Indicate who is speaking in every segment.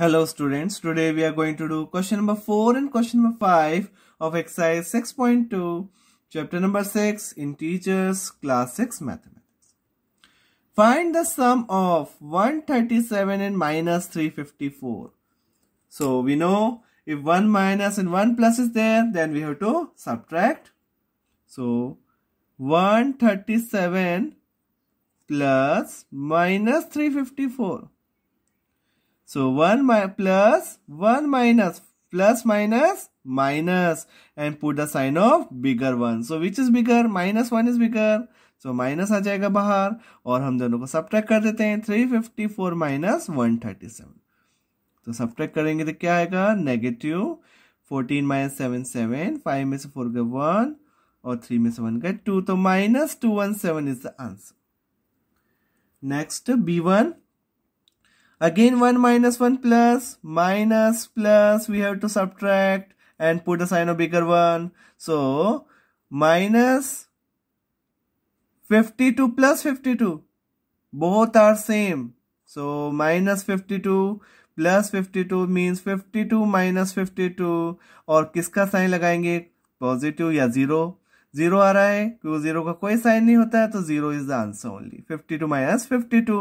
Speaker 1: Hello students, today we are going to do question number 4 and question number 5 of exercise 6.2, chapter number 6, in teachers class 6 mathematics. Find the sum of 137 and minus 354. So we know if 1 minus and 1 plus is there, then we have to subtract. So 137 plus minus 354. So 1 mi plus 1 minus plus minus minus and put the sign of bigger one. So which is bigger? Minus 1 is bigger. So minus आ जाएगा बाहर और हम दोनों को subtract कर देते हैं 354 fifty four minus one thirty seven तो सब्ट्रैक करेंगे तो क्या आएगा negative fourteen minus seven seven five में से फोर गए वन और थ्री में से वन गए टू तो minus two one seven is the answer next B one Again 1 minus 1 plus, minus plus, we have to subtract and put a sign of bigger one. So, minus 52 plus 52. Both are same. So, minus 52 plus 52 means 52 minus 52 और किसका sign लगाएंगे positive या zero zero आ रहा है क्योंकि zero का कोई sign नहीं होता है तो zero is the answer only 52 minus 52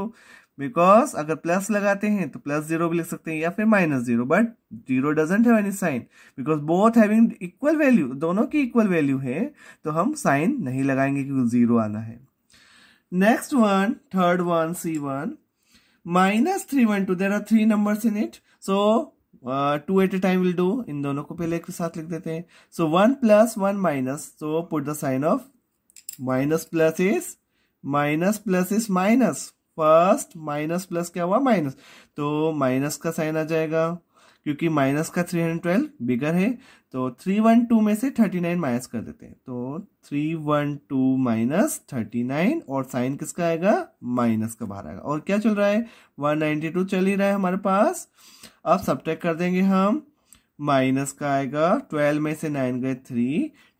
Speaker 1: because अगर प्लस लगाते हैं तो प्लस जीरो भी लिख सकते हैं या फिर minus zero but zero doesn't have any sign because both having equal value दोनों की इक्वल वैल्यू है तो हम साइन नहीं लगाएंगे क्योंकि जीरो आना है next one third one C one minus three one two there are three number in it so two at a time will do in दोनों को पहले एक साथ लिख देते हैं so one plus one minus so put the sign of minus plus is minus plus is minus first minus plus क्या हुआ माइनस तो माइनस का साइन आ जाएगा क्योंकि माइनस का थ्री हंड्रेड ट्वेल्व बिगर है तो थ्री वन टू में से थर्टी नाइन माइनस कर देते हैं तो three one two minus thirty nine और साइन किसका आएगा माइनस का बाहर आएगा और क्या चल रहा है वन नाइन्टी टू चल ही रहा है हमारे पास अब सब्ट्रैक्ट कर देंगे हम माइनस का आएगा ट्वेल्व में से नाइन गए थ्री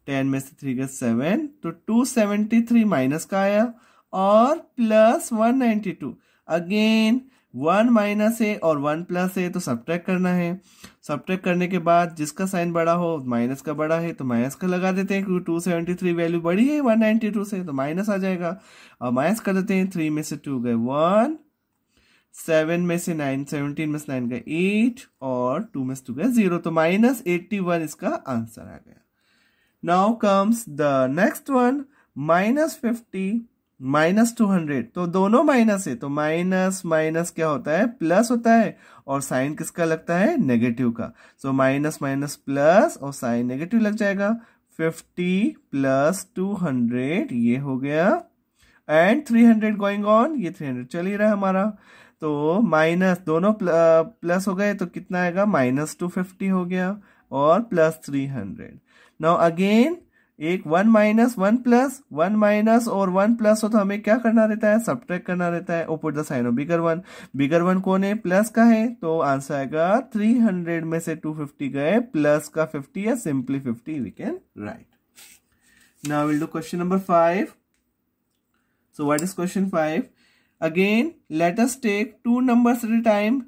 Speaker 1: टेन में से थ्री गए सेवन तो टू सेवेंटी थ्री माइनस का आया और plus one ninety two again one minus है और वन प्लस है तो सब करना है सब करने के बाद जिसका साइन बड़ा हो माइनस का बड़ा है तो माइनस का लगा देते हैं क्योंकि टू सेवेंटी थ्री वैल्यू बड़ी है वन नाइन्टी टू से तो माइनस आ जाएगा और माइनस कर देते हैं थ्री में से टू गए वन सेवन में से नाइन सेवनटीन में से नाइन गए एट और टू में से टू गए जीरो तो माइनस एट्टी वन इसका आंसर आ गया now comes the next one minus fifty minus two hundred तो दोनों माइनस है तो माइनस माइनस क्या होता है प्लस होता है और साइन किसका लगता है नेगेटिव का सो माइनस माइनस प्लस और साइन नेगेटिव लग जाएगा फिफ्टी प्लस टू हंड्रेड ये हो गया and three hundred going on ये थ्री हंड्रेड चल ही रहा है हमारा तो माइनस दोनों प्लस हो गए तो कितना आएगा माइनस टू फिफ्टी हो गया और plus three hundred now again एक one minus one plus one minus और वन प्लस हो तो हमें क्या करना रहता है सब करना रहता है ओपोट the sign of bigger one bigger one कौन है प्लस का है तो आंसर आएगा थ्री हंड्रेड में से टू फिफ्टी गए प्लस का फिफ्टी या simply fifty we can write now will do question number five so what is question five again let take two number numbers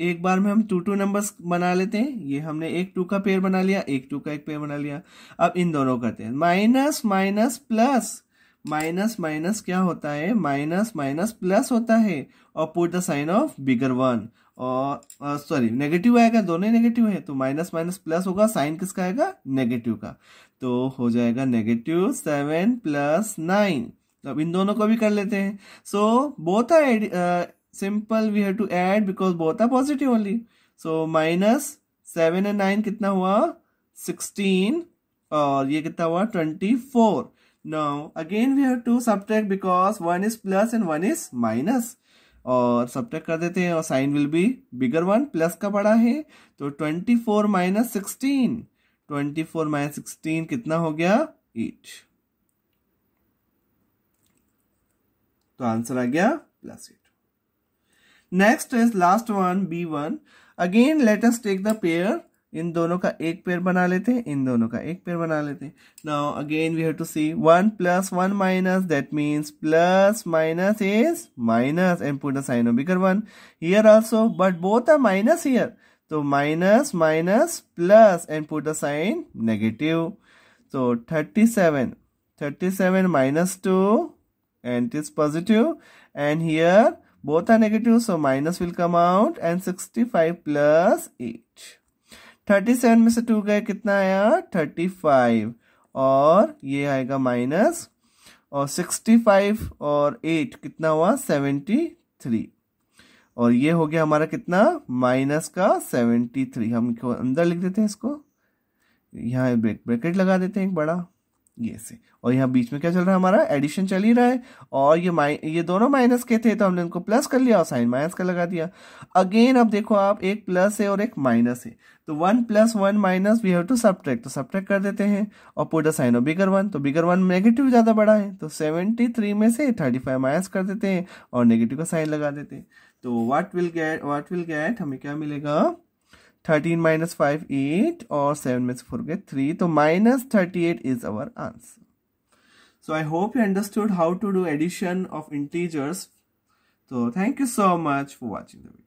Speaker 1: एक बार में हम टू टू नंबर्स बना लेते हैं ये हमने एक टू का पेयर बना लिया एक टू का एक पेयर बना लिया अब इन दोनों करते हैं minus minus plus minus minus क्या होता है माइनस माइनस प्लस होता है और put the sign of bigger one और सॉरी नेगेटिव आएगा दोनों ही नेगेटिव है तो माइनस माइनस प्लस होगा साइन किसका आएगा नेगेटिव का तो हो जाएगा नेगेटिव सेवन प्लस नाइन अब इन दोनों को भी कर लेते हैं so both are simple we have to add because बहुत है positive only so minus seven and nine कितना हुआ सिक्सटीन और ये कितना हुआ twenty four now again we have to subtract because one is plus and one is minus और subtract कर देते हैं और sign will be bigger one plus का बड़ा है तो twenty four minus sixteen twenty four minus sixteen कितना हो गया एट तो आंसर आ गया plus eight next is last one B one again let us take the pair in दोनों का एक पेयर बना लेते हैं इन दोनों का एक पेयर बना लेते हैं now again we have to see one plus one minus that means plus minus is minus and put the sign of bigger one here also but both are minus here तो minus minus plus and put the sign negative so 37 37 minus 2 and it is positive and here Both are negative, so minus will come out and 65 plus 8. 37 में से 2 गए कितना आया 35 और ये आएगा minus और 65 और 8 कितना हुआ 73 और ये हो गया हमारा कितना माइनस का 73 हम अंदर लिख देते हैं इसको यहाँ ब्रेक ब्रैकेट लगा देते हैं एक बड़ा ये से और यहाँ बीच में क्या चल रहा है हमारा एडिशन चल ही रहा है और ये माइ ये दोनों माइनस के थे तो हमने इनको प्लस कर लिया और साइन माइनस का लगा दिया अगेन अब देखो आप एक प्लस है और एक माइनस है तो one plus one minus we have to subtract तो सब्ट्रैक्ट कर देते हैं और put sign of bigger one तो बिगर वन नेगेटिव ज़्यादा बड़ा है तो सेवेंटी थ्री में से थर्टी फाइव माइनस कर देते हैं और नेगेटिव का साइन लगा देते हैं तो what will get what will get हमें क्या मिलेगा 13 minus 5 8 or 7 minus 4 get 3 so minus 38 is our answer so i hope you understood how to do addition of integers so thank you so much for watching the video